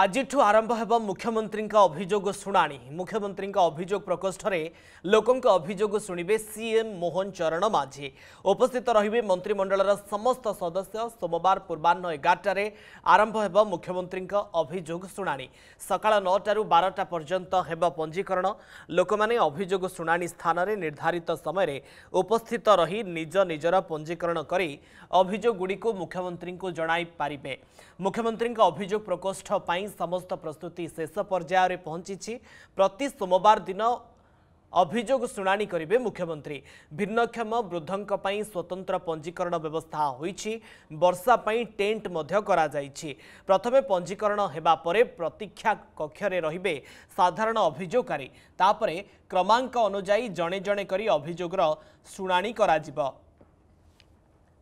ଆଜିଠୁ ଆରମ୍ଭ ହେବ ମୁଖ୍ୟମନ୍ତ୍ରୀଙ୍କ ଅଭିଯୋଗ ଶୁଣାଣି ମୁଖ୍ୟମନ୍ତ୍ରୀଙ୍କ ଅଭିଯୋଗ ପ୍ରକୋଷ୍ଠରେ ଲୋକଙ୍କ ଅଭିଯୋଗ ଶୁଣିବେ ସିଏମ୍ ମୋହନ ଚରଣ ମାଝୀ ଉପସ୍ଥିତ ରହିବେ ମନ୍ତ୍ରିମଣ୍ଡଳର ସମସ୍ତ ସଦସ୍ୟ ସୋମବାର ପୂର୍ବାହ୍ନ ଏଗାରଟାରେ ଆରମ୍ଭ ହେବ ମୁଖ୍ୟମନ୍ତ୍ରୀଙ୍କ ଅଭିଯୋଗ ଶୁଣାଣି ସକାଳ ନଅଟାରୁ ବାରଟା ପର୍ଯ୍ୟନ୍ତ ହେବ ପଞ୍ଜୀକରଣ ଲୋକମାନେ ଅଭିଯୋଗ ଶୁଣାଣି ସ୍ଥାନରେ ନିର୍ଦ୍ଧାରିତ ସମୟରେ ଉପସ୍ଥିତ ରହି ନିଜ ନିଜର ପଞ୍ଜୀକରଣ କରି ଅଭିଯୋଗଗୁଡ଼ିକୁ ମୁଖ୍ୟମନ୍ତ୍ରୀଙ୍କୁ ଜଣାଇ ପାରିବେ ମୁଖ୍ୟମନ୍ତ୍ରୀଙ୍କ ଅଭିଯୋଗ ପ୍ରକୋଷ୍ଠ ପାଇଁ ପାଇଁ ସମସ୍ତ ପ୍ରସ୍ତୁତି ଶେଷ ପର୍ଯ୍ୟାୟରେ ପହଞ୍ଚିଛି ପ୍ରତି ସୋମବାର ଦିନ ଅଭିଯୋଗ ଶୁଣାଣି କରିବେ ମୁଖ୍ୟମନ୍ତ୍ରୀ ଭିନ୍ନକ୍ଷମ ବୃଦ୍ଧଙ୍କ ପାଇଁ ସ୍ୱତନ୍ତ୍ର ପଞ୍ଜୀକରଣ ବ୍ୟବସ୍ଥା ହୋଇଛି ବର୍ଷା ପାଇଁ ଟେଣ୍ଟ ମଧ୍ୟ କରାଯାଇଛି ପ୍ରଥମେ ପଞ୍ଜୀକରଣ ହେବା ପରେ ପ୍ରତୀକ୍ଷା କକ୍ଷରେ ରହିବେ ସାଧାରଣ ଅଭିଯୋଗକାରୀ ତାପରେ କ୍ରମାଙ୍କ ଅନୁଯାୟୀ ଜଣେ ଜଣେ କରି ଅଭିଯୋଗର ଶୁଣାଣି କରାଯିବ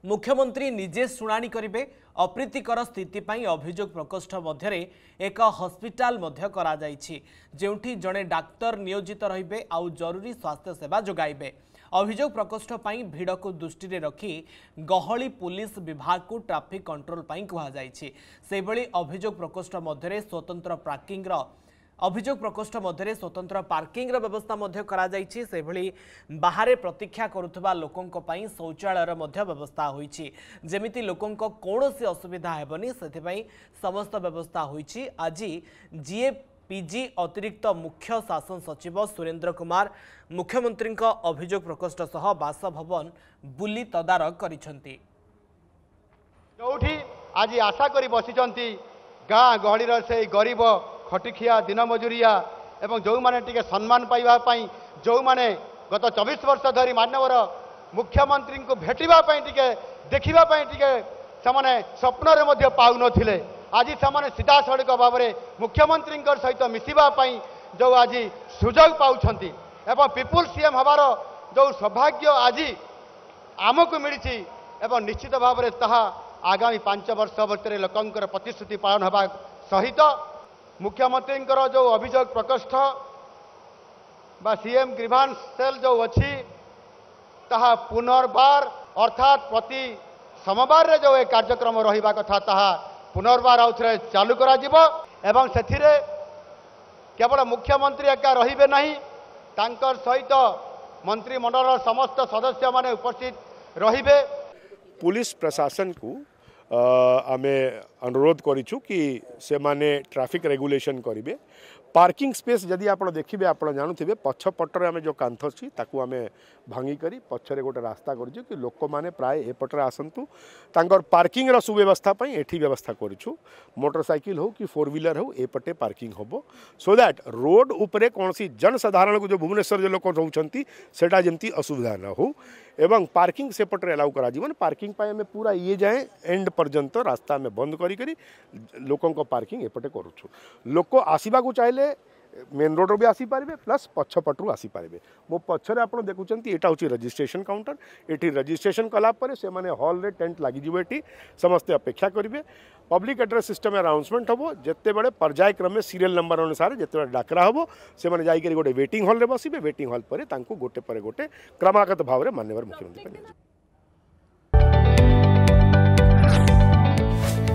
ମୁଖ୍ୟମନ୍ତ୍ରୀ ନିଜେ ଶୁଣାଣି କରିବେ ଅପ୍ରୀତିକର ସ୍ଥିତି ପାଇଁ ଅଭିଯୋଗ ପ୍ରକୋଷ୍ଠ ମଧ୍ୟରେ ଏକ ହସ୍ପିଟାଲ ମଧ୍ୟ କରାଯାଇଛି ଯେଉଁଠି ଜଣେ ଡାକ୍ତର ନିୟୋଜିତ ରହିବେ ଆଉ ଜରୁରୀ ସ୍ୱାସ୍ଥ୍ୟ ସେବା ଯୋଗାଇବେ ଅଭିଯୋଗ ପ୍ରକୋଷ୍ଠ ପାଇଁ ଭିଡ଼କୁ ଦୃଷ୍ଟିରେ ରଖି ଗହଳି ପୁଲିସ ବିଭାଗକୁ ଟ୍ରାଫିକ୍ କଣ୍ଟ୍ରୋଲ ପାଇଁ କୁହାଯାଇଛି ସେହିଭଳି ଅଭିଯୋଗ ପ୍ରକୋଷ୍ଠ ମଧ୍ୟରେ ସ୍ୱତନ୍ତ୍ର ପ୍ରାର୍କିଂର ଅଭିଯୋଗ ପ୍ରକୋଷ୍ଠ ମଧ୍ୟରେ ସ୍ୱତନ୍ତ୍ର ପାର୍କିଂର ବ୍ୟବସ୍ଥା ମଧ୍ୟ କରାଯାଇଛି ସେଭଳି ବାହାରେ ପ୍ରତୀକ୍ଷା କରୁଥିବା ଲୋକଙ୍କ ପାଇଁ ଶୌଚାଳୟର ମଧ୍ୟ ବ୍ୟବସ୍ଥା ହୋଇଛି ଯେମିତି ଲୋକଙ୍କ କୌଣସି ଅସୁବିଧା ହେବନି ସେଥିପାଇଁ ସମସ୍ତ ବ୍ୟବସ୍ଥା ହୋଇଛି ଆଜି ଯିଏ ପିଜି ଅତିରିକ୍ତ ମୁଖ୍ୟ ଶାସନ ସଚିବ ସୁରେନ୍ଦ୍ର କୁମାର ମୁଖ୍ୟମନ୍ତ୍ରୀଙ୍କ ଅଭିଯୋଗ ପ୍ରକୋଷ୍ଠ ସହ ବାସଭବନ ବୁଲି ତଦାରଖ କରିଛନ୍ତି ଯେଉଁଠି ଆଜି ଆଶା କରି ବସିଛନ୍ତି ଗାଁ ଗହଳିର ସେଇ ଗରିବ ଖଟିଖିଆ ମଜୁରିଆ ଏବଂ ଯେଉଁମାନେ ଟିକେ ସମ୍ମାନ ପାଇବା ପାଇଁ ଯେଉଁମାନେ ଗତ ଚବିଶ ବର୍ଷ ଧରି ମାନ୍ୟବର ମୁଖ୍ୟମନ୍ତ୍ରୀଙ୍କୁ ଭେଟିବା ପାଇଁ ଟିକେ ଦେଖିବା ପାଇଁ ଟିକେ ସେମାନେ ସ୍ୱପ୍ନରେ ମଧ୍ୟ ପାଉନଥିଲେ ଆଜି ସେମାନେ ସିଧାସଳଖ ଭାବରେ ମୁଖ୍ୟମନ୍ତ୍ରୀଙ୍କ ସହିତ ମିଶିବା ପାଇଁ ଯେଉଁ ଆଜି ସୁଯୋଗ ପାଉଛନ୍ତି ଏବଂ ପିପୁଲ ସିଏମ୍ ହେବାର ଯେଉଁ ସୌଭାଗ୍ୟ ଆଜି ଆମକୁ ମିଳିଛି ଏବଂ ନିଶ୍ଚିତ ଭାବରେ ତାହା ଆଗାମୀ ପାଞ୍ଚ ବର୍ଷ ଭିତରେ ଲୋକଙ୍କର ପ୍ରତିଶ୍ରୁତି ପାଳନ ହେବା ସହିତ ମୁଖ୍ୟମନ୍ତ୍ରୀଙ୍କର ଯେଉଁ ଅଭିଯୋଗ ପ୍ରକୋଷ୍ଠ ବା ସିଏମ୍ ଗ୍ରିଭାନ୍ସ ସେଲ୍ ଯେଉଁ ଅଛି ତାହା ପୁନର୍ବାର ଅର୍ଥାତ୍ ପ୍ରତି ସୋମବାରରେ ଯେଉଁ ଏ କାର୍ଯ୍ୟକ୍ରମ ରହିବା କଥା ତାହା ପୁନର୍ବାର ଆଉ ଥରେ ଚାଲୁ କରାଯିବ ଏବଂ ସେଥିରେ କେବଳ ମୁଖ୍ୟମନ୍ତ୍ରୀ ଏକା ରହିବେ ନାହିଁ ତାଙ୍କର ସହିତ ମନ୍ତ୍ରିମଣ୍ଡଳର ସମସ୍ତ ସଦସ୍ୟମାନେ ଉପସ୍ଥିତ ରହିବେ पुलिस प्रशासन को आमे अनुरोध करी कि से माने ट्राफिक रेगुलेशन करेंगे पार्किंग स्पेस जदि आप देखिए आप जानुवे पछपटर आम जो कांथ अच्छी आम भांगिक पक्ष गोटे रास्ता कर लोक मैंने प्राय एपटे आसतु तर पार्किंग रुव्यवस्थापी एटी व्यवस्था करोटर मोटर सैकिल हो कि फोर व्हीलर हो पार्किंग हे सो दैट रोड उपर कौन जनसाधारण को जो भुवनेश्वर जो लोग रोचा जमी असुविधा न हो एवं पार्किंग सेपटे एलाउ कर पार्किंग आम पूरा ये जाए एंड पर्यंत रास्ता आम बंद कर लोक पार्किंग एपटे करुँ लोक आसवाक चाहिए आसिले मेन रोड भी आसीपर प्लस पछपटू आसीपर मो पचर आप देखुं यहाँ हूँ रजिस्ट्रेसन काउंटर ये रेजिट्रेसन कलापर से हल्रे टेन्ट लग समे अपेक्षा करेंगे पब्लिक एड्रेस सिस्टम आनाउन्समेंट हम जिते बड़े पर्याय क्रमे सीरीयल नंबर अनुसार जिते डाकरा हे से जाकर गोटे वेट हल्रे बस गोटे गोटे क्रमगत भाव में मानव मुख्यमंत्री